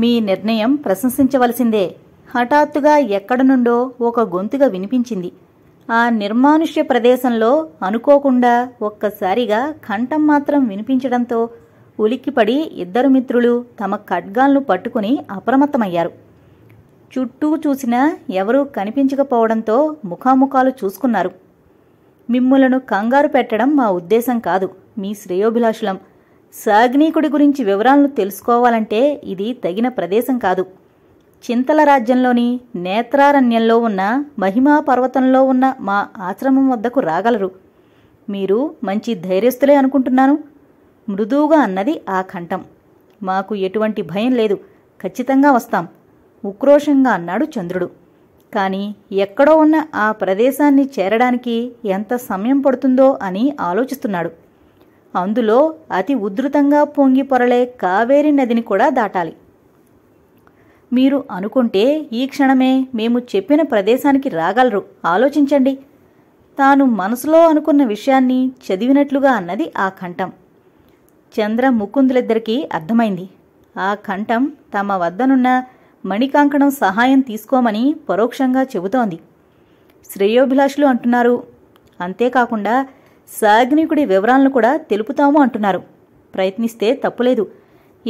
మీ నిర్ణయం ప్రశంసించవలసిందే హఠాత్తుగా ఎక్కడ నుండో ఒక గొంతుగా వినిపించింది ఆ నిర్మానుష్య ప్రదేశంలో అనుకోకుండా ఒక్కసారిగా కంఠం మాత్రం వినిపించడంతో ఉలిక్కిపడి ఇద్దరు మిత్రులు తమ ఖడ్గాలను పట్టుకుని అప్రమత్తమయ్యారు చుట్టూ చూసినా ఎవరూ కనిపించకపోవడంతో ముఖాముఖాలు చూసుకున్నారు మిమ్ములను కంగారు పెట్టడం మా ఉద్దేశం కాదు మీ శ్రేయోభిలాషులం సాగ్నీకుడి గురించి వివరాలను తెలుసుకోవాలంటే ఇది తగిన ప్రదేశం కాదు చింతల రాజ్యంలోని నేత్రారణ్యంలో ఉన్న మహిమా పర్వతంలో ఉన్న మా ఆశ్రమం వద్దకు రాగలరు మీరు మంచి ధైర్యస్థులే అనుకుంటున్నాను మృదువుగా అన్నది ఆ కంఠం మాకు ఎటువంటి భయం లేదు ఖచ్చితంగా వస్తాం ఉక్రోషంగా అన్నాడు చంద్రుడు కానీ ఎక్కడో ఉన్న ఆ ప్రదేశాన్ని చేరడానికి ఎంత సమయం పడుతుందో అని ఆలోచిస్తున్నాడు అందులో అతి ఉధృతంగా పొంగి పొరలే కావేరి నదిని కూడా దాటాలి మీరు అనుకుంటే ఈ క్షణమే మేము చెప్పిన ప్రదేశానికి రాగలరు ఆలోచించండి తాను మనసులో అనుకున్న విషయాన్ని చదివినట్లుగా అన్నది ఆ కంఠం చంద్ర ముకుందులిద్దరికీ అర్థమైంది ఆ కంఠం తమ వద్దనున్న మణికాంకణం సహాయం తీసుకోమని పరోక్షంగా చెబుతోంది శ్రేయోభిలాషులు అంటున్నారు అంతేకాకుండా సాగ్నికుడి వివరాలను కూడా తెలుపుతాము అంటున్నారు ప్రయత్నిస్తే తప్పులేదు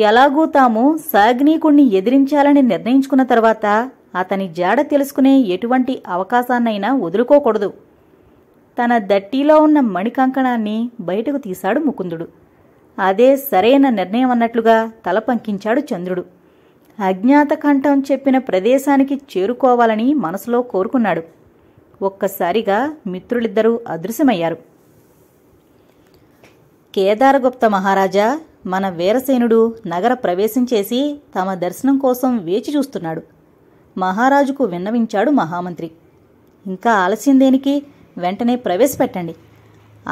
ఎలాగూ తాము సాగ్నీకుణ్ణి ఎదిరించాలని నిర్ణయించుకున్న తర్వాత అతని జాడ తెలుసుకునే ఎటువంటి అవకాశాన్నైనా వదులుకోకూడదు తన దట్టిలో ఉన్న మణికంకణాన్ని బయటకు తీశాడు ముకుందుడు అదే సరైన నిర్ణయం అన్నట్లుగా తల పంకించాడు చంద్రుడు అజ్ఞాతకంఠం చెప్పిన ప్రదేశానికి చేరుకోవాలని మనసులో కోరుకున్నాడు ఒక్కసారిగా మిత్రులిద్దరూ అదృశ్యమయ్యారు కేదారగుప్త మహారాజా మన వీరసేనుడు నగర ప్రవేశం చేసి తమ దర్శనం కోసం వేచి చూస్తున్నాడు మహారాజుకు విన్నవించాడు మహామంత్రి ఇంకా ఆలస్యం దేనికి వెంటనే ప్రవేశపెట్టండి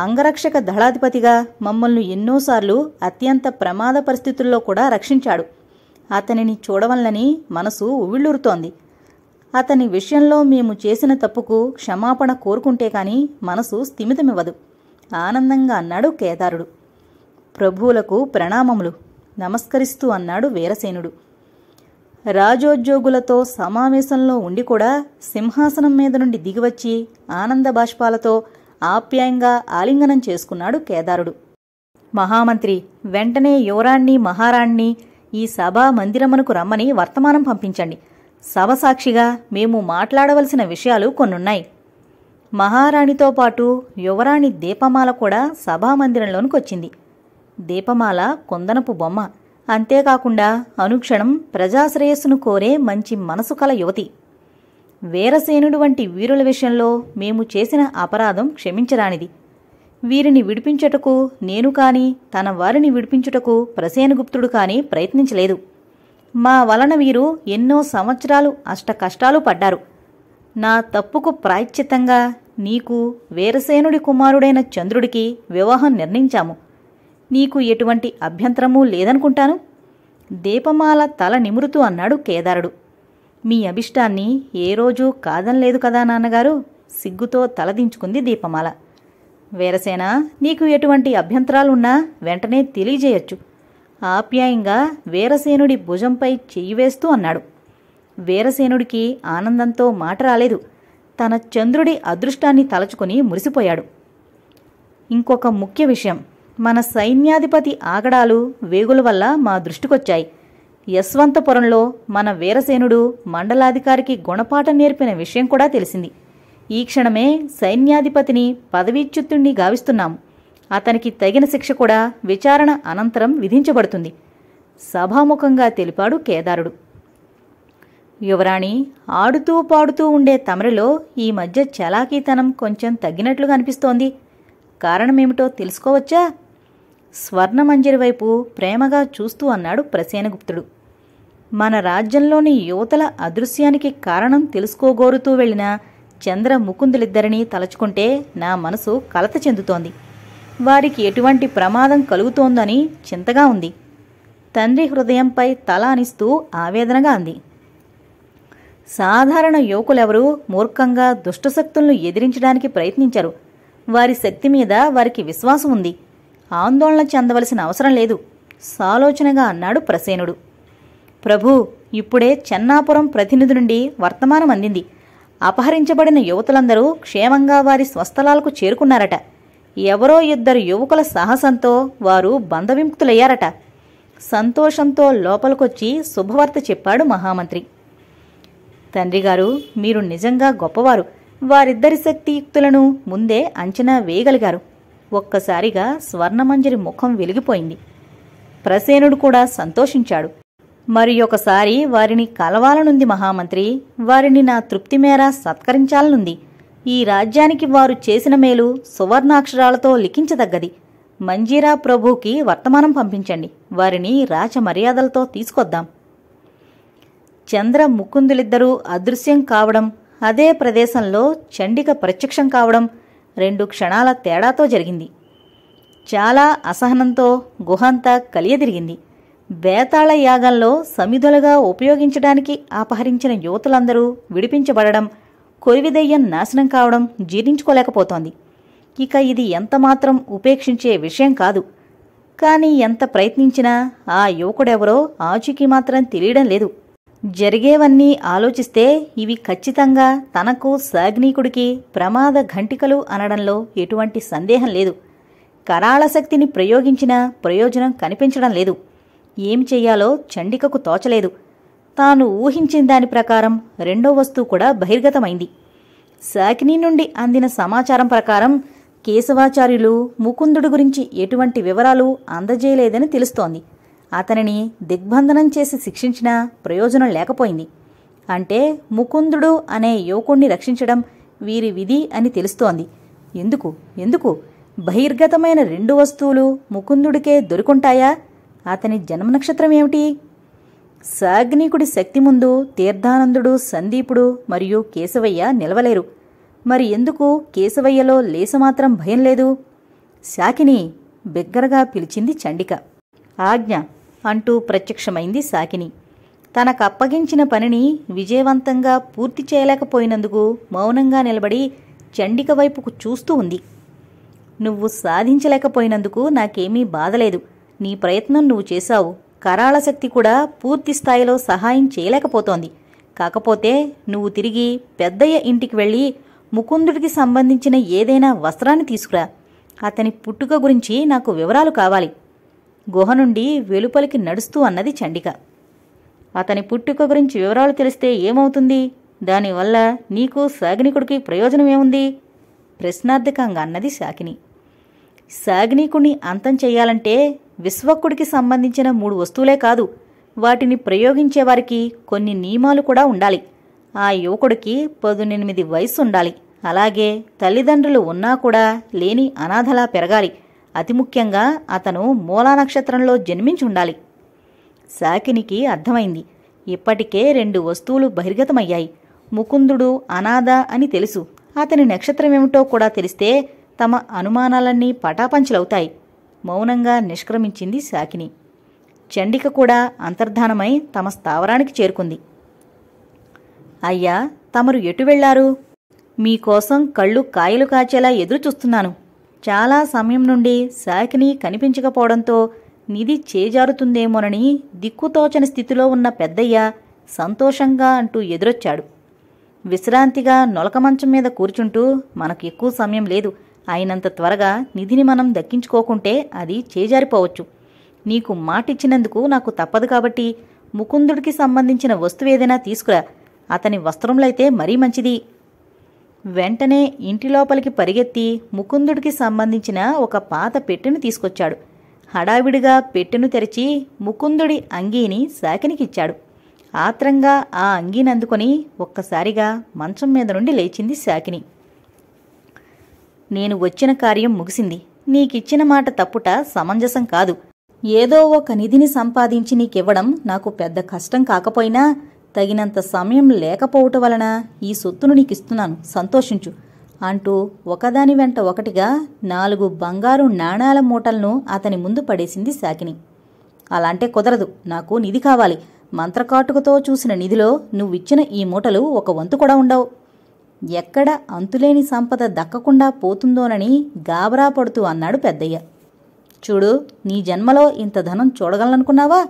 అంగరక్షక దళాధిపతిగా మమ్మల్ని ఎన్నోసార్లు అత్యంత ప్రమాద పరిస్థితుల్లో కూడా రక్షించాడు అతనిని చూడవల్లని మనసు ఉవిళ్ళూరుతోంది అతని విషయంలో మేము చేసిన తప్పుకు క్షమాపణ కోరుకుంటే కాని మనసు స్థిమితమివ్వదు ఆనందంగా అన్నాడు కేదారుడు ప్రభువులకు ప్రణామములు నమస్కరిస్తూ అన్నాడు వీరసేనుడు రాజోద్యోగులతో సమావేశంలో ఉండి కూడా సింహాసనం మీద నుండి దిగివచ్చి ఆనంద బాష్పాలతో ఆప్యాయంగా ఆలింగనం చేసుకున్నాడు కేదారుడు మహామంత్రి వెంటనే యువరాణ్ణి మహారాణ్ణి ఈ సభా మందిరమునకు రమ్మని వర్తమానం పంపించండి సభ సాక్షిగా మేము మాట్లాడవలసిన విషయాలు కొన్నున్నాయి మహారాణితో పాటు యువరాణి దీపమాల కూడా సభామందిరంలోనికి వచ్చింది దీపమాల కొందనపు బొమ్మ అంతేకాకుండా అనుక్షణం ప్రజాశ్రేయస్సును కోరే మంచి మనసు కల యువతి వీరసేనుడు వంటి వీరుల విషయంలో మేము చేసిన అపరాధం క్షమించరానిది వీరిని విడిపించుటకు నేను కాని తన వారిని విడిపించుటకు ప్రసేనగుప్తుడు కాని ప్రయత్నించలేదు మా వలన వీరు ఎన్నో సంవత్సరాలు అష్ట కష్టాలు పడ్డారు నా తప్పుకు ప్రాయశ్చితంగా నీకు వీరసేనుడి కుమారుడైన చంద్రుడికి వివాహం నిర్ణయించాము నీకు ఎటువంటి అభ్యంతరమూ లేదనుకుంటాను దీపమాల తల నిమురుతూ అన్నాడు కేదారుడు మీ అభిష్టాన్ని ఏ రోజు కాదనలేదు కదా నాన్నగారు సిగ్గుతో తలదించుకుంది దీపమాల వీరసేన నీకు ఎటువంటి అభ్యంతరాలున్నా వెంటనే తెలియజేయొచ్చు ఆప్యాయంగా వీరసేనుడి భుజంపై చెయ్యి వేస్తూ అన్నాడు వీరసేనుడికి ఆనందంతో మాట రాలేదు తన చంద్రుడి అదృష్టాన్ని తలచుకుని మురిసిపోయాడు ఇంకొక ముఖ్య విషయం మన సైన్యాధిపతి ఆగడాలు వేగుల వల్ల మా దృష్టికొచ్చాయి యశ్వంతపురంలో మన వీరసేనుడు మండలాధికారికి గుణపాఠం నేర్పిన విషయం కూడా తెలిసింది ఈ క్షణమే సైన్యాధిపతిని పదవీచ్యుతుణ్ణి గావిస్తున్నాము అతనికి తగిన శిక్ష కూడా విచారణ అనంతరం విధించబడుతుంది సభాముఖంగా తెలిపాడు కేదారుడు యువరాణి ఆడుతూ పాడుతూ ఉండే తమరిలో ఈ మధ్య చలాకీతనం కొంచెం తగ్గినట్లుగా అనిపిస్తోంది కారణమేమిటో తెలుసుకోవచ్చా స్వర్ణమంజరి వైపు ప్రేమగా చూస్తూ అన్నాడు ప్రసేనగుప్తుడు మన రాజ్యంలోని యువతల అదృశ్యానికి కారణం తెలుసుకోగోరుతూ వెళ్ళిన చంద్ర ముకుందులిద్దరినీ తలచుకుంటే నా మనసు కలత చెందుతోంది వారికి ఎటువంటి ప్రమాదం కలుగుతోందని చింతగా ఉంది తండ్రి హృదయంపై తల ఆవేదనగా అంది సాధారణ యువకులెవరూ మూర్ఖంగా దుష్టశక్తులను ఎదిరించడానికి ప్రయత్నించరు వారి శక్తి మీద వారికి విశ్వాసం ఉంది ఆందోళన చెందవలసిన అవసరం లేదు సాలోచనగా అన్నాడు ప్రసేనుడు ప్రభు ఇప్పుడే చెన్నాపురం ప్రతినిధి నుండి వర్తమానం అందింది అపహరించబడిన యువతులందరూ క్షేమంగా వారి స్వస్థలాలకు చేరుకున్నారట ఎవరో ఇద్దరు యువకుల సాహసంతో వారు బంధవిముక్తులయ్యారట సంతోషంతో లోపలికొచ్చి శుభవార్త చెప్పాడు మహామంత్రి తండ్రి గారు మీరు నిజంగా గొప్పవారు వారిద్దరి శక్తియుక్తులను ముందే అంచనా వేయగలిగారు ఒక్కసారిగా స్వర్ణమంజరి ముఖం వెలిగిపోయింది ప్రసేనుడు కూడా సంతోషించాడు మరి ఒకసారి వారిని కలవాలనుంది మహామంత్రి వారిని నా తృప్తి మేర సత్కరించాలనుంది ఈ రాజ్యానికి వారు చేసిన మేలు సువర్ణాక్షరాలతో లిఖించదగ్గది మంజీరా ప్రభుకి వర్తమానం పంపించండి వారిని మర్యాదలతో తీసుకొద్దాం చంద్ర ముకుందులిద్దరూ అదృశ్యం కావడం అదే ప్రదేశంలో చండిక ప్రత్యక్షం కావడం రెండు క్షణాల తేడాతో జరిగింది చాలా అసహనంతో గుహంతా కలియదిరిగింది బేతాళ యాగంలో సమిధులుగా ఉపయోగించడానికి అపహరించిన యువతులందరూ విడిపించబడడం కొరివిదయ్యం నాశనం కావడం జీర్ణించుకోలేకపోతోంది ఇక ఇది ఎంతమాత్రం ఉపేక్షించే విషయం కాదు కానీ ఎంత ప్రయత్నించినా ఆ యువకుడెవరో ఆచూకీ మాత్రం తెలియడం లేదు జరిగేవన్నీ ఆలోచిస్తే ఇవి ఖచ్చితంగా తనకు సాగ్నీకుడికి ప్రమాద ఘంటికలు అనడంలో ఎటువంటి సందేహం లేదు కరాళ శక్తిని ప్రయోగించిన ప్రయోజనం కనిపించడం లేదు ఏం చెయ్యాలో చండికకు తోచలేదు తాను ఊహించిన దాని ప్రకారం రెండో వస్తువు కూడా బహిర్గతమైంది శాకిని నుండి అందిన సమాచారం ప్రకారం కేశవాచార్యులు ముకుందుడు గురించి ఎటువంటి వివరాలు అందజేయలేదని తెలుస్తోంది అతనిని దిగ్బంధనం చేసి శిక్షించినా ప్రయోజనం లేకపోయింది అంటే ముకుందుడు అనే యువకుణ్ణి రక్షించడం వీరి విధి అని తెలుస్తోంది ఎందుకు ఎందుకు బహిర్గతమైన రెండు వస్తువులు ముకుందుడికే దొరుకుంటాయా అతని జన్మ నక్షత్రం ఏమిటి సాగ్నికుడి శక్తి ముందు తీర్థానందుడు సందీపుడు మరియు కేశవయ్య నిలవలేరు మరి ఎందుకు కేశవయ్యలో లేసమాత్రం భయం లేదు శాకిని బిగ్గరగా పిలిచింది చండిక ఆజ్ఞ అంటూ ప్రత్యక్షమైంది సాకిని తనకు అప్పగించిన పనిని విజయవంతంగా పూర్తి చేయలేకపోయినందుకు మౌనంగా నిలబడి చండిక వైపుకు చూస్తూ ఉంది నువ్వు సాధించలేకపోయినందుకు నాకేమీ బాధలేదు నీ ప్రయత్నం నువ్వు చేశావు కరాళ శక్తి కూడా పూర్తి స్థాయిలో సహాయం చేయలేకపోతోంది కాకపోతే నువ్వు తిరిగి పెద్దయ్య ఇంటికి వెళ్ళి ముకుందుడికి సంబంధించిన ఏదైనా వస్త్రాన్ని తీసుకురా అతని పుట్టుక గురించి నాకు వివరాలు కావాలి గుహ నుండి వెలుపలికి నడుస్తూ అన్నది చండిక అతని పుట్టుక గురించి వివరాలు తెలిస్తే ఏమవుతుంది దానివల్ల నీకు సాగినికుడికి ప్రయోజనం ఏముంది ప్రశ్నార్థకంగా అన్నది శాకిని సాగినీకుణ్ణి అంతం చేయాలంటే విశ్వకుడికి సంబంధించిన మూడు వస్తువులే కాదు వాటిని ప్రయోగించేవారికి కొన్ని నియమాలు కూడా ఉండాలి ఆ యువకుడికి పదునెనిమిది వయసు ఉండాలి అలాగే తల్లిదండ్రులు ఉన్నా కూడా లేని అనాథలా పెరగాలి అతి ముఖ్యంగా అతను మూలా నక్షత్రంలో జన్మించి ఉండాలి శాకినికి అర్థమైంది ఇప్పటికే రెండు వస్తువులు బహిర్గతమయ్యాయి ముకుందుడు అనాథ అని తెలుసు అతని నక్షత్రమేమిటో కూడా తెలిస్తే తమ అనుమానాలన్నీ పటాపంచలవుతాయి మౌనంగా నిష్క్రమించింది శాకిని చండిక కూడా అంతర్ధానమై తమ స్థావరానికి చేరుకుంది అయ్యా తమరు ఎటు వెళ్లారు మీకోసం కళ్ళు కాయలు కాచేలా ఎదురు చూస్తున్నాను చాలా సమయం నుండి శాఖని కనిపించకపోవడంతో నిధి చేజారుతుందేమోనని దిక్కుతోచని స్థితిలో ఉన్న పెద్దయ్య సంతోషంగా అంటూ ఎదురొచ్చాడు విశ్రాంతిగా నొలక మంచం మీద కూర్చుంటూ మనకు ఎక్కువ సమయం లేదు అయినంత త్వరగా నిధిని మనం దక్కించుకోకుంటే అది చేజారిపోవచ్చు నీకు మాటిచ్చినందుకు నాకు తప్పదు కాబట్టి ముకుందుడికి సంబంధించిన వస్తువు ఏదైనా తీసుకురా అతని వస్త్రంలో అయితే మరీ మంచిది వెంటనే ఇంటి లోపలికి పరిగెత్తి ముకుందుడికి సంబంధించిన ఒక పాత పెట్టెను తీసుకొచ్చాడు హడావిడిగా పెట్టెను తెరిచి ముకుందుడి అంగీని శాకినికిచ్చాడు ఆత్రంగా ఆ అంగీని అందుకొని ఒక్కసారిగా మంచం మీద నుండి లేచింది శాకిని నేను వచ్చిన కార్యం ముగిసింది నీకిచ్చిన మాట తప్పుట సమంజసం కాదు ఏదో ఒక నిధిని సంపాదించి నీకివ్వడం నాకు పెద్ద కష్టం కాకపోయినా తగినంత సమయం లేకపోవటం వలన ఈ సొత్తును నీకు ఇస్తున్నాను సంతోషించు అంటూ ఒకదాని వెంట ఒకటిగా నాలుగు బంగారు నాణాల మూటలను అతని ముందు పడేసింది సాకిని అలాంటే కుదరదు నాకు నిధి కావాలి మంత్రకాటుకతో చూసిన నిధిలో నువ్విచ్చిన ఈ మూటలు ఒక వంతు కూడా ఉండవు ఎక్కడ అంతులేని సంపద దక్కకుండా పోతుందోనని గాబరా పడుతూ అన్నాడు పెద్దయ్య చూడు నీ జన్మలో ఇంత ధనం చూడగలనుకున్నావా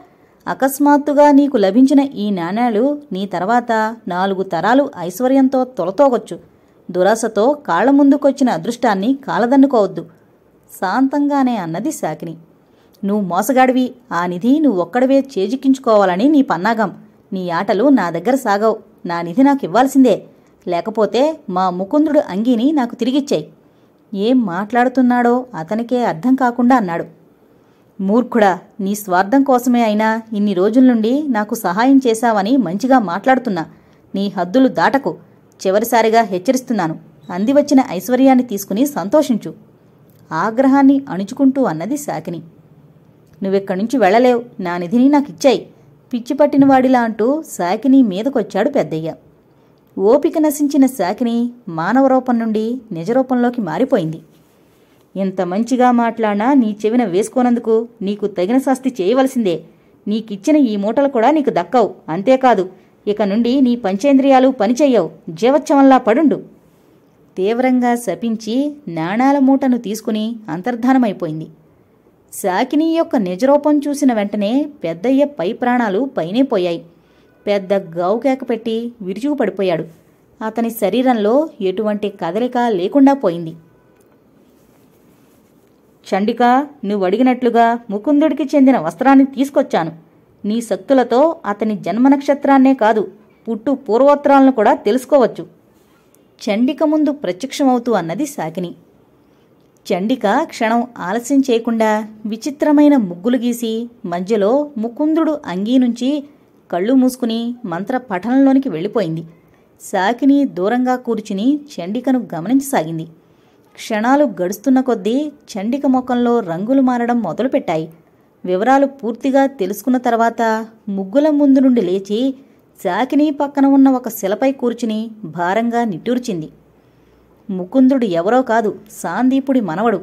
అకస్మాత్తుగా నీకు లభించిన ఈ నాణేలు నీ తర్వాత నాలుగు తరాలు ఐశ్వర్యంతో తొలతోగొచ్చు దురాశతో కాళ్ల ముందుకొచ్చిన అదృష్టాన్ని కాలదన్నుకోవద్దు శాంతంగానే అన్నది శాకిని నువ్వు మోసగాడివి ఆ నిధి నువ్వు ఒక్కడవే చేజిక్కించుకోవాలని నీ పన్నాగం నీ ఆటలు నా దగ్గర సాగవు నా నిధి నాకు ఇవ్వాల్సిందే లేకపోతే మా ముకుందుడు అంగీని నాకు తిరిగిచ్చాయి ఏం మాట్లాడుతున్నాడో అతనికే అర్థం కాకుండా అన్నాడు మూర్ఖుడా నీ స్వార్థం కోసమే అయినా ఇన్ని రోజుల నుండి నాకు సహాయం చేశావని మంచిగా మాట్లాడుతున్నా నీ హద్దులు దాటకు చివరిసారిగా హెచ్చరిస్తున్నాను అందివచ్చిన ఐశ్వర్యాన్ని తీసుకుని సంతోషించు ఆగ్రహాన్ని అణుచుకుంటూ అన్నది శాకిని నువ్వెక్కడి నుంచి వెళ్ళలేవు నా నిధిని నాకు ఇచ్చాయి పిచ్చి పట్టినవాడిలా అంటూ శాకిని మీదకొచ్చాడు పెద్దయ్య ఓపిక నశించిన శాకిని మానవ రూపం నుండి నిజరూపంలోకి మారిపోయింది ఇంత మంచిగా మాట్లాడినా నీ చెవిన వేసుకోనందుకు నీకు తగిన శాస్తి చేయవలసిందే నీకిచ్చిన ఈ మూటలు కూడా నీకు దక్కవు అంతేకాదు ఇక నుండి నీ పంచేంద్రియాలు పనిచేయవు జీవత్సవంలా పడుండు తీవ్రంగా శపించి నాణాల మూటను తీసుకుని అంతర్ధానమైపోయింది సాకిని యొక్క నిజరూపం చూసిన వెంటనే పెద్దయ్య పై ప్రాణాలు పైనే పోయాయి పెద్ద గౌకేక పెట్టి విరుచుకు పడిపోయాడు అతని శరీరంలో ఎటువంటి కదలిక లేకుండా పోయింది చండిక నువ్వు అడిగినట్లుగా ముకుందుడికి చెందిన వస్త్రాన్ని తీసుకొచ్చాను నీ శక్తులతో అతని జన్మ నక్షత్రాన్నే కాదు పుట్టు పూర్వోత్తరాలను కూడా తెలుసుకోవచ్చు చండిక ముందు ప్రత్యక్షమవుతూ అన్నది సాకిని చండిక క్షణం ఆలస్యం చేయకుండా విచిత్రమైన ముగ్గులు గీసి మధ్యలో ముకుందుడు అంగీ నుంచి కళ్ళు మూసుకుని మంత్ర పఠనంలోనికి వెళ్ళిపోయింది సాకిని దూరంగా కూర్చుని చండికను గమనించసాగింది క్షణాలు గడుస్తున్న కొద్దీ చండిక ముఖంలో రంగులు మారడం మొదలుపెట్టాయి వివరాలు పూర్తిగా తెలుసుకున్న తర్వాత ముగ్గుల ముందు నుండి లేచి చాకిని పక్కన ఉన్న ఒక శిలపై కూర్చుని భారంగా నిట్టూర్చింది ముకుందుడు ఎవరో కాదు సాందీపుడి మనవడు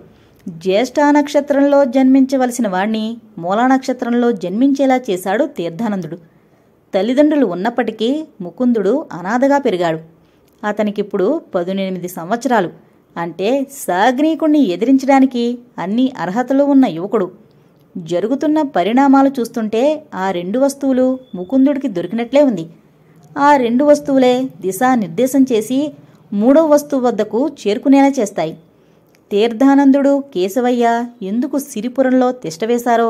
జ్యేష్ఠా నక్షత్రంలో జన్మించవలసిన వాణ్ణి మూలా నక్షత్రంలో జన్మించేలా చేశాడు తీర్థానందుడు తల్లిదండ్రులు ఉన్నప్పటికీ ముకుందుడు అనాథగా పెరిగాడు అతనికిప్పుడు పదునెనిమిది సంవత్సరాలు అంటే సాగ్నీకుణ్ణి ఎదిరించడానికి అన్ని అర్హతలు ఉన్న యువకుడు జరుగుతున్న పరిణామాలు చూస్తుంటే ఆ రెండు వస్తువులు ముకుందుడికి దొరికినట్లే ఉంది ఆ రెండు వస్తువులే దిశానిర్దేశం చేసి మూడవ వస్తువు వద్దకు చేరుకునేలా చేస్తాయి తీర్థానందుడు కేశవయ్య ఎందుకు సిరిపురంలో తిష్టవేశారో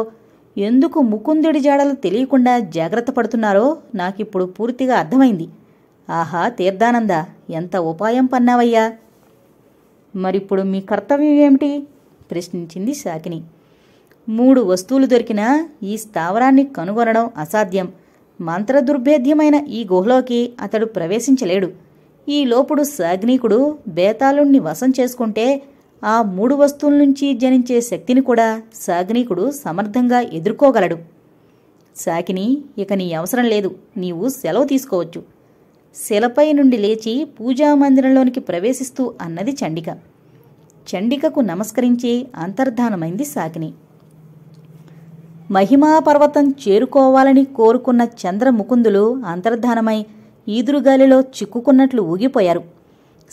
ఎందుకు ముకుందుడి జాడలు తెలియకుండా జాగ్రత్త పడుతున్నారో నాకిప్పుడు పూర్తిగా అర్థమైంది ఆహా తీర్థానంద ఎంత ఉపాయం పన్నావయ్యా మరి ఇప్పుడు మీ కర్తవ్యం ఏమిటి ప్రశ్నించింది శాకిని మూడు వస్తువులు దొరికినా ఈ స్థావరాన్ని కనుగొనడం అసాధ్యం మంత్రదుర్భేద్యమైన ఈ గుహలోకి అతడు ప్రవేశించలేడు ఈ లోపుడు సాగ్నీకుడు బేతాళుణ్ణి వశం చేసుకుంటే ఆ మూడు వస్తువుల నుంచి జనించే శక్తిని కూడా సాగ్నీకుడు సమర్థంగా ఎదుర్కోగలడు సాకిని ఇక నీ అవసరం లేదు నీవు సెలవు తీసుకోవచ్చు శిలపై నుండి లేచి పూజా మందిరంలోనికి ప్రవేశిస్తూ అన్నది చండిక చండికకు నమస్కరించి అంతర్ధానమైంది సాకిని మహిమాపర్వతం చేరుకోవాలని కోరుకున్న చంద్రముకుందులు అంతర్ధానమై ఈదురుగాలిలో చిక్కుకున్నట్లు ఊగిపోయారు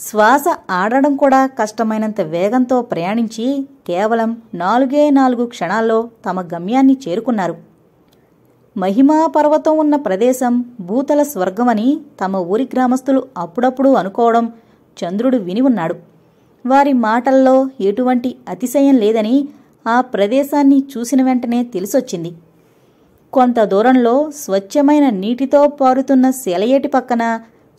శ్వాస ఆడడం కూడా కష్టమైనంత వేగంతో ప్రయాణించి కేవలం నాలుగే నాలుగు క్షణాల్లో తమ గమ్యాన్ని చేరుకున్నారు మహిమా పర్వతం ఉన్న ప్రదేశం భూతల స్వర్గమని తమ ఊరి గ్రామస్తులు అప్పుడప్పుడు అనుకోవడం చంద్రుడు విని ఉన్నాడు వారి మాటల్లో ఎటువంటి అతిశయం లేదని ఆ ప్రదేశాన్ని చూసిన వెంటనే తెలిసొచ్చింది కొంత దూరంలో స్వచ్ఛమైన నీటితో పారుతున్న శెలయేటి పక్కన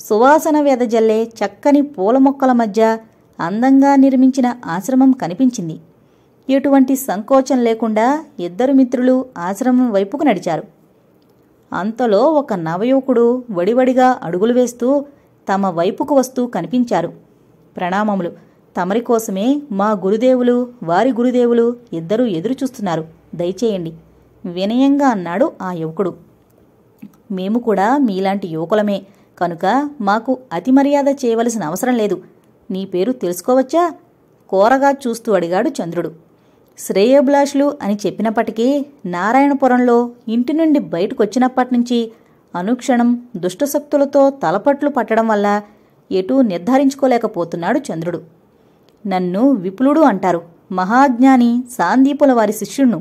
సువాసన వెదజల్లే చక్కని పూల మొక్కల మధ్య అందంగా నిర్మించిన ఆశ్రమం కనిపించింది ఎటువంటి సంకోచం లేకుండా ఇద్దరు మిత్రులు ఆశ్రమం వైపుకు నడిచారు అంతలో ఒక నవయువకుడు వడివడిగా అడుగులు వేస్తూ తమ వైపుకు వస్తూ కనిపించారు ప్రణామములు తమరి కోసమే మా గురుదేవులు వారి గురుదేవులు ఇద్దరూ ఎదురుచూస్తున్నారు దయచేయండి వినయంగా అన్నాడు ఆ యువకుడు మేము కూడా మీలాంటి యువకులమే కనుక మాకు అతి మర్యాద చేయవలసిన అవసరం లేదు నీ పేరు తెలుసుకోవచ్చా కోరగా చూస్తూ అడిగాడు చంద్రుడు శ్రేయోభిలాషులు అని చెప్పినప్పటికీ నారాయణపురంలో ఇంటి నుండి బయటకొచ్చినప్పటి నుంచి అనుక్షణం దుష్టశక్తులతో తలపట్లు పట్టడం వల్ల ఎటూ నిర్ధారించుకోలేకపోతున్నాడు చంద్రుడు నన్ను విపులుడు అంటారు మహాజ్ఞాని సాందీపుల వారి శిష్యుణ్ణు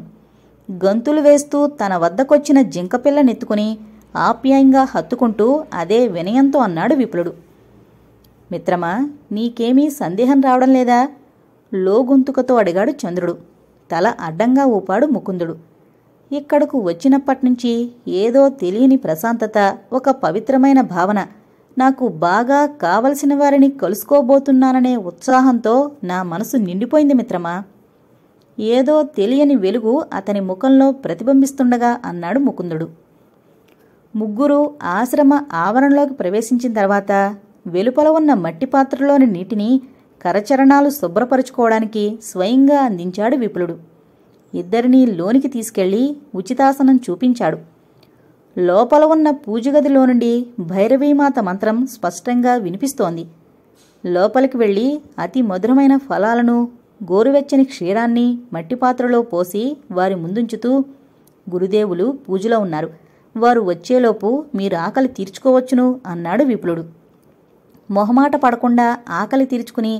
గంతులు వేస్తూ తన వద్దకొచ్చిన జింకపిల్లనెత్తుకుని ఆప్యాయంగా హత్తుకుంటూ అదే వినయంతో అన్నాడు విపులుడు మిత్రమా నీకేమీ సందేహం రావడం లేదా లోగొంతుకతో అడిగాడు చంద్రుడు తల అడ్డంగా ఊపాడు ముకుందుడు ఇక్కడకు వచ్చినప్పటినుంచి ఏదో తెలియని ప్రశాంతత ఒక పవిత్రమైన భావన నాకు బాగా కావలసిన వారిని కలుసుకోబోతున్నాననే ఉత్సాహంతో నా మనసు నిండిపోయింది మిత్రమా ఏదో తెలియని వెలుగు అతని ముఖంలో ప్రతిబింబిస్తుండగా అన్నాడు ముకుందుడు ముగ్గురు ఆశ్రమ ఆవరణలోకి ప్రవేశించిన తర్వాత వెలుపల ఉన్న మట్టి పాత్రలోని నీటిని కరచరణాలు శుభ్రపరుచుకోవడానికి స్వయంగా అందించాడు విపులుడు ఇద్దరినీ లోనికి తీసుకెళ్లి ఉచితాసనం చూపించాడు లోపల ఉన్న పూజగదిలో నుండి భైరవీమాత మంత్రం స్పష్టంగా వినిపిస్తోంది లోపలికి వెళ్ళి అతి మధురమైన ఫలాలను గోరువెచ్చని క్షీరాన్ని మట్టిపాత్రలో పోసి వారి ముందుంచుతూ గురుదేవులు పూజలో ఉన్నారు వారు వచ్చేలోపు మీరు ఆకలి తీర్చుకోవచ్చును అన్నాడు విపులుడు మొహమాట పడకుండా ఆకలి తీర్చుకుని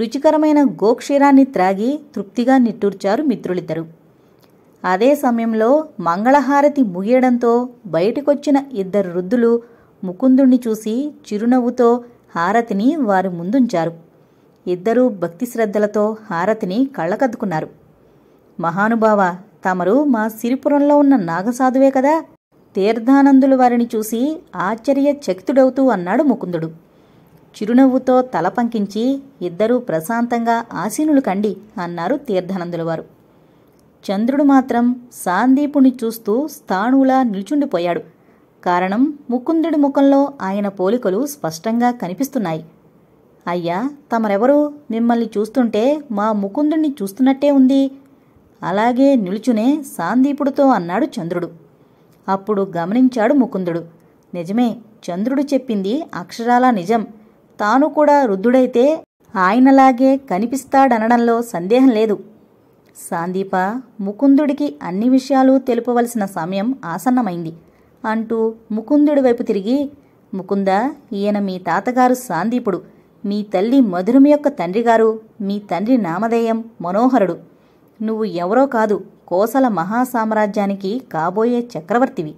రుచికరమైన గోక్షీరాన్ని త్రాగి తృప్తిగా నిట్టూర్చారు మిత్రులిద్దరూ అదే సమయంలో మంగళహారతి ముగియడంతో బయటికొచ్చిన ఇద్దరు వృద్ధులు ముకుందుణ్ణి చూసి చిరునవ్వుతో హారతిని వారి ముందుంచారు ఇద్దరూ భక్తి శ్రద్ధలతో హారతిని కళ్ళకద్దుకున్నారు మహానుభావ తమరు మా సిరిపురంలో ఉన్న నాగసాధువే కదా తీర్థానందులు వారిని చూసి ఆశ్చర్య చకితుడవుతూ అన్నాడు ముకుందుడు చిరునవ్వుతో తల పంకించి ఇద్దరూ ప్రశాంతంగా ఆసీనులు కండి అన్నారు తీర్థానందుల వారు చంద్రుడు మాత్రం సాందీపుని చూస్తూ స్థాణువులా నిల్చుండిపోయాడు కారణం ముకుందుడి ముఖంలో ఆయన పోలికలు స్పష్టంగా కనిపిస్తున్నాయి అయ్యా తమరెవరు మిమ్మల్ని చూస్తుంటే మా ముకుందుణ్ణి చూస్తున్నట్టే ఉంది అలాగే నిలుచునే సాందీపుడితో అన్నాడు చంద్రుడు అప్పుడు గమనించాడు ముకుందుడు నిజమే చంద్రుడు చెప్పింది అక్షరాల నిజం తాను కూడా రుద్ధుడైతే ఆయనలాగే కనిపిస్తాడనడంలో సందేహం లేదు సాందీప ముకుందుడికి అన్ని విషయాలు తెలుపవలసిన సమయం ఆసన్నమైంది అంటూ ముకుందుడి వైపు తిరిగి ముకుంద ఈయన మీ తాతగారు సాందీపుడు మీ తల్లి మధురమి యొక్క తండ్రిగారు మీ తండ్రి నామధేయం మనోహరుడు నువ్వు ఎవరో కాదు కోసల మహాసామ్రాజ్యానికి కాబోయే చక్రవర్తివి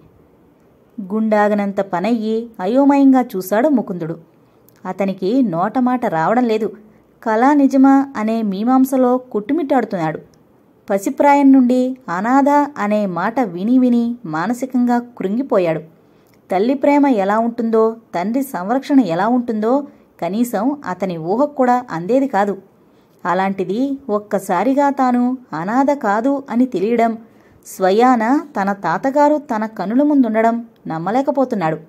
గుండాగనంత పనయ్యి అయోమయంగా చూశాడు ముకుందుడు అతనికి నోటమాట రావడం లేదు కళా నిజమా అనే మీమాంసలో కుట్టుమిట్టాడుతున్నాడు పసిప్రాయం నుండి అనాథ అనే మాట విని విని మానసికంగా కృంగిపోయాడు తల్లి ప్రేమ ఎలా ఉంటుందో తండ్రి సంరక్షణ ఎలా ఉంటుందో కనీసం అతని ఊహ కూడా అందేది కాదు అలాంటిది ఒక్కసారిగా తాను అనాథ కాదు అని తెలియడం స్వయాన తన తాతగారు తన కనుల ముందుండడం నమ్మలేకపోతున్నాడు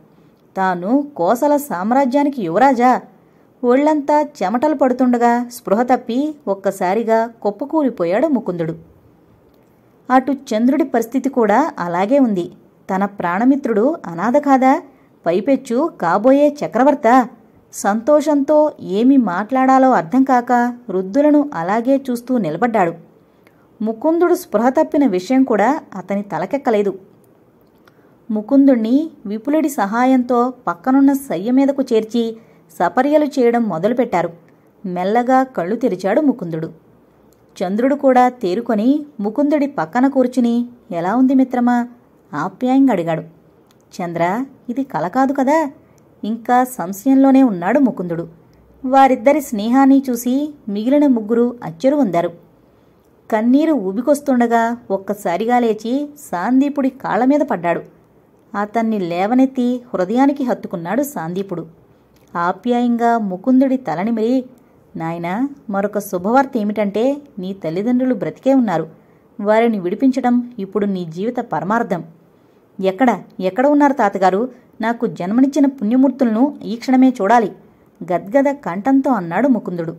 తాను కోసల సామ్రాజ్యానికి యువరాజా ఒళ్లంతా చెమటలు పడుతుండగా స్పృహ తప్పి ఒక్కసారిగా కుప్పకూలిపోయాడు ముకుందుడు అటు చంద్రుడి పరిస్థితి కూడా అలాగే ఉంది తన ప్రాణమిత్రుడు అనాథ కాదా పైపెచ్చు కాబోయే చక్రవర్త సంతోషంతో ఏమి మాట్లాడాలో అర్థం కాక వృద్ధులను అలాగే చూస్తూ నిలబడ్డాడు ముకుందుడు స్పృహ తప్పిన విషయం కూడా అతని తలకెక్కలేదు ముకుందుణ్ణి విపులుడి సహాయంతో పక్కనున్న సయ్య మీదకు చేర్చి సపర్యలు చేయడం మొదలుపెట్టారు మెల్లగా కళ్ళు తెరిచాడు ముకుందుడు చంద్రుడు కూడా తేరుకొని ముకుందుడి పక్కన కూర్చుని ఎలా ఉంది మిత్రమా ఆప్యాయంగా అడిగాడు చంద్ర ఇది కల కాదు కదా ఇంకా సంశయంలోనే ఉన్నాడు ముకుందుడు వారిద్దరి స్నేహాన్ని చూసి మిగిలిన ముగ్గురు అచ్చరు ఉందారు కన్నీరు ఊబికొస్తుండగా ఒక్కసారిగా లేచి సాందీపుడి కాళ్ళ మీద పడ్డాడు అతన్ని లేవనెత్తి హృదయానికి హత్తుకున్నాడు సాందీపుడు ఆప్యాయంగా ముకుందుడి తలని మరి నాయనా మరొక శుభవార్త ఏమిటంటే నీ తల్లిదండ్రులు బ్రతికే ఉన్నారు వారిని విడిపించడం ఇప్పుడు నీ జీవిత పరమార్థం ఎక్కడ ఎక్కడ ఉన్నారు తాతగారు నాకు జన్మనిచ్చిన పుణ్యమూర్తులను ఈ క్షణమే చూడాలి గద్గద కంఠంతో అన్నాడు ముకుందుడు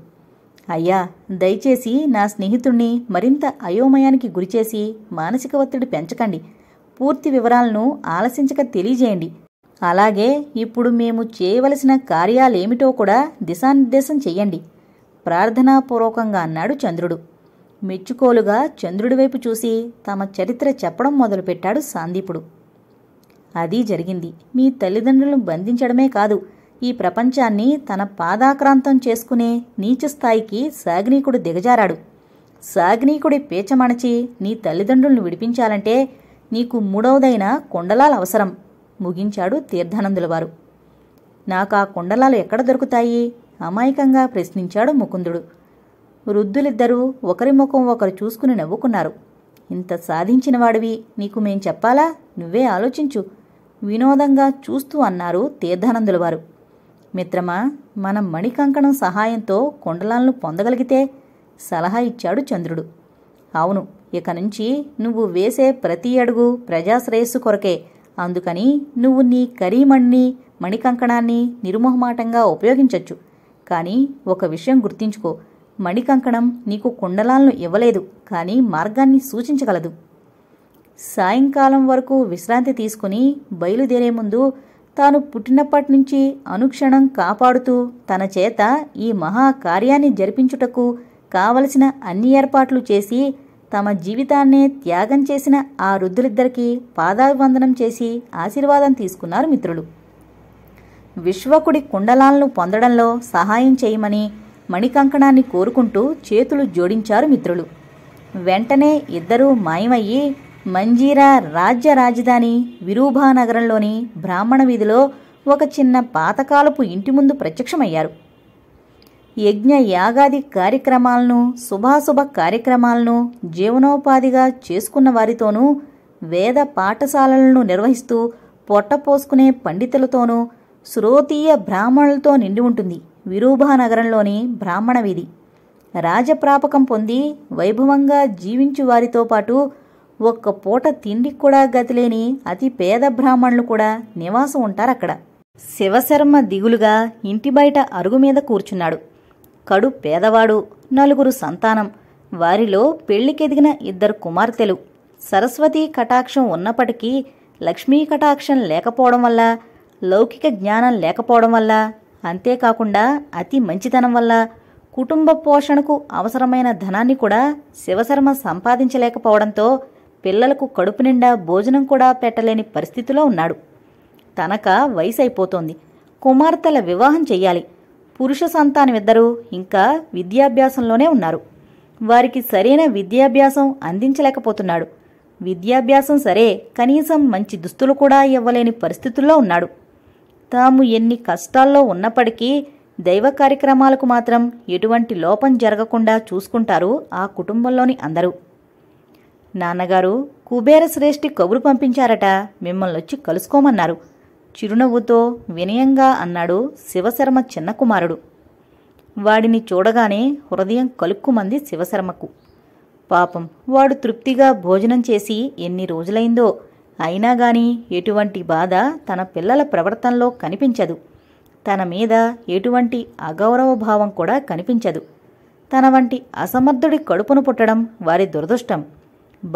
అయ్యా దయచేసి నా స్నేహితుణ్ణి మరింత అయోమయానికి గురిచేసి మానసిక ఒత్తిడి పెంచకండి పూర్తి వివరాలను ఆలసించక తెలియజేయండి అలాగే ఇప్పుడు మేము చేయవలసిన కార్యాలేమిటో కూడా దిశానిర్దేశం చెయ్యండి ప్రార్థనాపూర్వకంగా అన్నాడు చంద్రుడు మెచ్చుకోలుగా చంద్రుడి వైపు చూసి తమ చరిత్ర చెప్పడం మొదలుపెట్టాడు సాందీపుడు అది జరిగింది మీ తల్లిదండ్రులను బంధించడమే కాదు ఈ ప్రపంచాన్ని తన పాదాక్రాంతం చేసుకునే నీచస్థాయికి సాగ్నీకుడు దిగజారాడు సాగ్నీకుడి పేచమణచి నీ తల్లిదండ్రులను విడిపించాలంటే నీకు మూడవదైన కొండలాలవసరం అవసరం ముగించాడు తీర్థానందుల వారు నాకా కుండలాలు ఎక్కడ దొరుకుతాయి అమాయకంగా ప్రశ్నించాడు ముకుందుడు వృద్ధులిద్దరూ ఒకరి ముఖం ఒకరు చూసుకుని నవ్వుకున్నారు ఇంత సాధించినవాడివి నీకు మేం చెప్పాలా నువ్వే ఆలోచించు వినోదంగా చూస్తూ అన్నారు తీర్థానందుల వారు మిత్రమా మనం మణికంకణం సహాయంతో కుండలాలను పొందగలిగితే సలహా ఇచ్చాడు చంద్రుడు అవును ఇక నుంచి నువ్వు వేసే ప్రతి అడుగు ప్రజాశ్రేయస్సు కొరకే అందుకని నువ్వు నీ కరీమణ్ణి మణికంకణాన్ని నిర్మోహమాటంగా ఉపయోగించవచ్చు కానీ ఒక విషయం గుర్తించుకో మణికంకణం నీకు కుండలాలను ఇవ్వలేదు కానీ మార్గాన్ని సూచించగలదు సాయంకాలం వరకు విశ్రాంతి తీసుకుని బయలుదేరే ముందు తాను పుట్టినప్పటి నుంచి అనుక్షణం కాపాడుతూ తన చేత ఈ మహాకార్యాన్ని జరిపించుటకు కావలసిన అన్ని ఏర్పాట్లు చేసి తమ జీవితాన్నే త్యాగం చేసిన ఆ వృద్ధులిద్దరికీ పాదాభివందనం చేసి ఆశీర్వాదం తీసుకున్నారు మిత్రులు విశ్వకుడి కుండలాలను పొందడంలో సహాయం చేయమని మణికంకణాన్ని కోరుకుంటూ చేతులు జోడించారు మిత్రులు వెంటనే ఇద్దరూ మాయమయ్యి మంజీరా రాజ్య రాజధాని విరూభానగరంలోని బ్రాహ్మణ వీధిలో ఒక చిన్న పాతకాలపు ఇంటి ముందు ప్రత్యక్షమయ్యారు యజ్ఞ యాగాది కార్యక్రమాలను శుభాశుభ కార్యక్రమాలను జీవనోపాధిగా చేసుకున్న వారితోనూ వేద పాఠశాలలను నిర్వహిస్తూ పొట్టపోసుకునే పండితులతోనూ శ్రోతీయ బ్రాహ్మణులతో నిండి ఉంటుంది నగరంలోని బ్రాహ్మణ వీధి రాజప్రాపకం పొంది వైభవంగా జీవించు వారితో పాటు ఒక్క పూట తిండి కూడా గతిలేని అతి పేద బ్రాహ్మణులు కూడా నివాసం ఉంటారు అక్కడ శివశర్మ దిగులుగా ఇంటి బయట అరుగు మీద కూర్చున్నాడు కడు పేదవాడు నలుగురు సంతానం వారిలో పెళ్లికెదిగిన ఇద్దరు కుమార్తెలు సరస్వతీ కటాక్షం ఉన్నప్పటికీ లక్ష్మీ కటాక్షం లేకపోవడం వల్ల లౌకిక జ్ఞానం లేకపోవడం వల్ల అంతేకాకుండా అతి మంచితనం వల్ల కుటుంబ పోషణకు అవసరమైన ధనాన్ని కూడా శివశర్మ సంపాదించలేకపోవడంతో పిల్లలకు కడుపు నిండా భోజనం కూడా పెట్టలేని పరిస్థితిలో ఉన్నాడు తనక వయసు అయిపోతోంది కుమార్తెల వివాహం చెయ్యాలి పురుష విద్దరూ ఇంకా విద్యాభ్యాసంలోనే ఉన్నారు వారికి సరైన విద్యాభ్యాసం అందించలేకపోతున్నాడు విద్యాభ్యాసం సరే కనీసం మంచి దుస్తులు కూడా ఇవ్వలేని పరిస్థితుల్లో ఉన్నాడు తాము ఎన్ని కష్టాల్లో ఉన్నప్పటికీ దైవ కార్యక్రమాలకు మాత్రం ఎటువంటి లోపం జరగకుండా చూసుకుంటారు ఆ కుటుంబంలోని అందరూ నాన్నగారు కుబేర శ్రేష్ఠి కబురు పంపించారట మిమ్మల్ని వచ్చి కలుసుకోమన్నారు చిరునవ్వుతో వినయంగా అన్నాడు శివశర్మ చిన్న కుమారుడు వాడిని చూడగానే హృదయం కలుక్కుమంది శివశర్మకు పాపం వాడు తృప్తిగా భోజనం చేసి ఎన్ని రోజులైందో అయినా గాని ఎటువంటి బాధ తన పిల్లల ప్రవర్తనలో కనిపించదు తన మీద ఎటువంటి అగౌరవ భావం కూడా కనిపించదు తన వంటి అసమర్థుడి కడుపును పుట్టడం వారి దురదృష్టం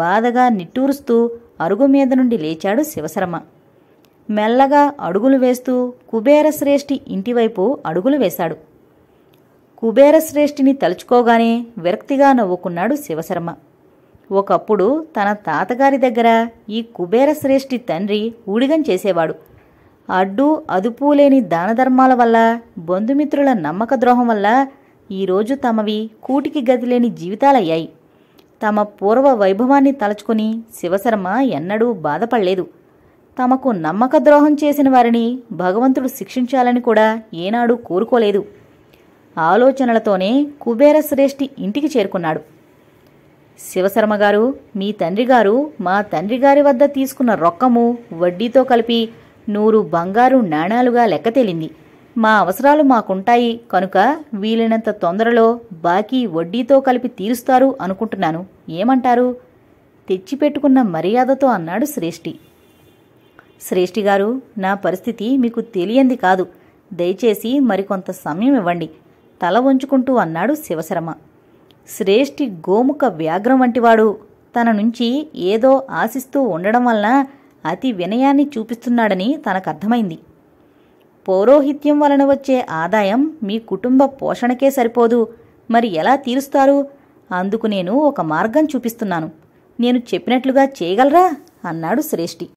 బాధగా నిట్టూరుస్తూ అరుగు మీద నుండి లేచాడు శివశర్మ మెల్లగా అడుగులు వేస్తూ కుబేరశ్రేష్ఠి ఇంటివైపు అడుగులు వేశాడు కుబేరశ్రేష్ఠిని తలుచుకోగానే విరక్తిగా నవ్వుకున్నాడు శివశర్మ ఒకప్పుడు తన తాతగారి దగ్గర ఈ కుబేరశ్రేష్ఠి తండ్రి ఊడిగం చేసేవాడు అడ్డు అదుపు లేని దానధర్మాల వల్ల బంధుమిత్రుల నమ్మక ద్రోహం వల్ల ఈరోజు తమవి కూటికి గదిలేని జీవితాలయ్యాయి తమ పూర్వ వైభవాన్ని తలచుకుని శివశర్మ ఎన్నడూ బాధపడలేదు తమకు నమ్మక ద్రోహం చేసిన వారిని భగవంతుడు శిక్షించాలని కూడా ఏనాడు కోరుకోలేదు ఆలోచనలతోనే కుబేర శ్రేష్ఠి ఇంటికి చేరుకున్నాడు శివశర్మ గారు మీ తండ్రిగారు మా తండ్రి గారి వద్ద తీసుకున్న రొక్కము వడ్డీతో కలిపి నూరు బంగారు నాణాలుగా లెక్క తేలింది మా అవసరాలు మాకుంటాయి కనుక వీలైనంత తొందరలో బాకీ వడ్డీతో కలిపి తీరుస్తారు అనుకుంటున్నాను ఏమంటారు తెచ్చిపెట్టుకున్న మర్యాదతో అన్నాడు శ్రేష్ఠి శ్రేష్ఠి గారు నా పరిస్థితి మీకు తెలియంది కాదు దయచేసి మరికొంత సమయం ఇవ్వండి తల వంచుకుంటూ అన్నాడు శివశర్మ శ్రేష్ఠి గోముఖ వ్యాఘ్రం వంటివాడు తన నుంచి ఏదో ఆశిస్తూ ఉండడం వలన అతి వినయాన్ని చూపిస్తున్నాడని తనకు అర్థమైంది పౌరోహిత్యం వలన వచ్చే ఆదాయం మీ కుటుంబ పోషణకే సరిపోదు మరి ఎలా తీరుస్తారు అందుకు నేను ఒక మార్గం చూపిస్తున్నాను నేను చెప్పినట్లుగా చేయగలరా అన్నాడు శ్రేష్ఠి